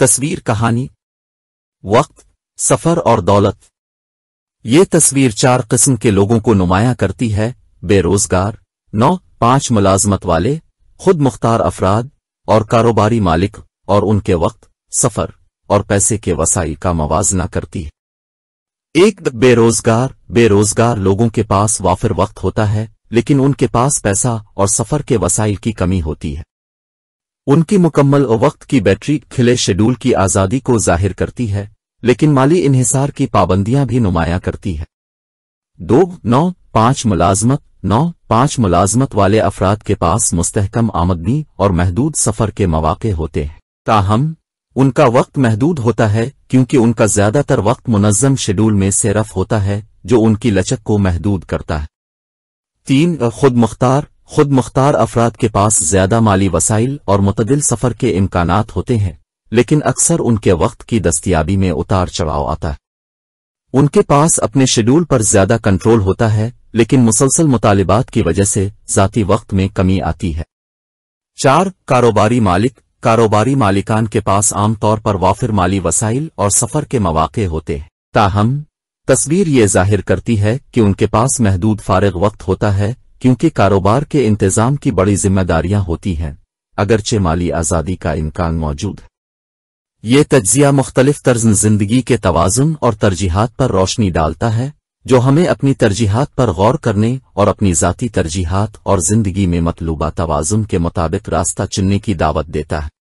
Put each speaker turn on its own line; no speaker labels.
तस्वीर कहानी वक्त सफर और दौलत ये तस्वीर चार किस्म के लोगों को नुमाया करती है बेरोजगार नौ पांच मुलाजमत वाले खुद मुख्तार अफराद और कारोबारी मालिक और उनके वक्त सफर और पैसे के वसाई का मवाजना करती है एक बेरोजगार बेरोजगार लोगों के पास वाफिर वक्त होता है लेकिन उनके पास पैसा और सफर के वसाइल की कमी होती है उनकी मुकम्मल वक्त की बैटरी खिले शेड्यूल की आज़ादी को जाहिर करती है लेकिन माली इन्हिसार की पाबंदियां भी नुमाया करती है दो नौ पांच मुलाजमत नौ पांच मुलाजमत वाले अफराद के पास मुस्तहकम आमदनी और महदूद सफर के मौाक़े होते हैं ताहम उनका वक्त महदूद होता है क्योंकि उनका ज्यादातर वक्त मुनज़म शेड्यूल में से रफ होता है जो उनकी लचक को महदूद करता है तीन खुद मुख्तार खुद मुख्तार अफराद के पास ज्यादा माली वसाइल और मतदिल सफर के इम्कान होते हैं लेकिन अक्सर उनके वक्त की दस्तियाबी में उतार चढ़ाव आता है उनके पास अपने शेड्यूल पर ज्यादा कंट्रोल होता है लेकिन मुसलसल मुतालबात की वजह से जाती वक्त में कमी आती है चार कारोबारी मालिक कारोबारी मालिकान के पास आमतौर पर वाफिर माली वसाइल और सफर के मौाक़ होते हैं ताहम तस्वीर ये जाहिर करती है कि उनके पास महदूद फारग वक्त होता है क्योंकि कारोबार के इंतजाम की बड़ी जिम्मेदारियां होती हैं अगरचे माली आज़ादी का इम्कान मौजूद है ये तज्जिया मुख्तलिफ तर्ज जिंदगी के तोज़ुन और तरजीहत पर रोशनी डालता है जो हमें अपनी तरजीहत पर गौर करने और अपनी ज़ाती तरजीहत और ज़िंदगी में मतलूबा तोज़ुन के मुताबिक रास्ता चुनने की दावत देता है